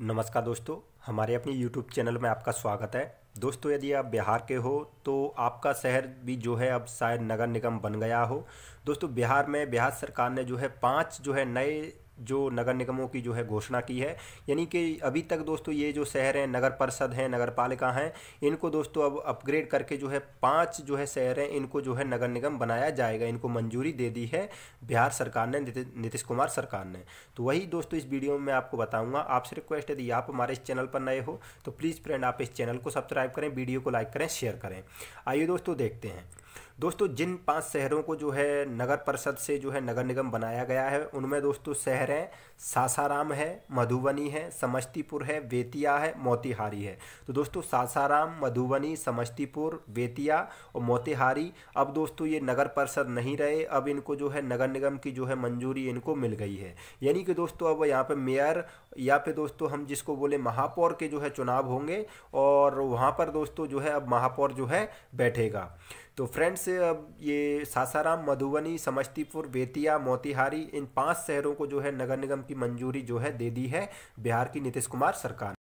नमस्कार दोस्तों हमारे अपने YouTube चैनल में आपका स्वागत है दोस्तों यदि आप बिहार के हो तो आपका शहर भी जो है अब शायद नगर निगम बन गया हो दोस्तों बिहार में बिहार सरकार ने जो है पांच जो है नए जो नगर निगमों की जो है घोषणा की है यानी कि अभी तक दोस्तों ये जो शहर हैं नगर परिषद हैं नगर पालिका हैं इनको दोस्तों अब अपग्रेड करके जो है पांच जो है शहर हैं इनको जो है नगर निगम बनाया जाएगा इनको मंजूरी दे दी है बिहार सरकार ने नीतीश कुमार सरकार ने तो वही दोस्तों इस वीडियो में आपको बताऊँगा आपसे रिक्वेस्ट है यदि आप हमारे इस चैनल पर नए हो तो प्लीज़ फ्रेंड आप इस चैनल को सब्सक्राइब करें वीडियो को लाइक करें शेयर करें आइए दोस्तों देखते हैं दोस्तों जिन पांच शहरों को जो है नगर परिषद से जो है नगर निगम बनाया गया है उनमें दोस्तों शहर हैं सासाराम है मधुबनी है समस्तीपुर है बेतिया है मोतिहारी है तो दोस्तों सासाराम मधुबनी समस्तीपुर बेतिया और मोतिहारी अब दोस्तों ये नगर परिषद नहीं रहे अब इनको जो है नगर निगम की जो है मंजूरी इनको मिल गई है यानी कि दोस्तों अब यहाँ पर मेयर या फिर दोस्तों हम जिसको बोले महापौर के जो है चुनाव होंगे और वहाँ पर दोस्तों जो है अब महापौर जो है बैठेगा तो फ्रेंड फ्रेंड्स अब ये सासाराम मधुबनी समस्तीपुर बेतिया मोतिहारी इन पांच शहरों को जो है नगर निगम की मंजूरी जो है दे दी है बिहार की नीतीश कुमार सरकार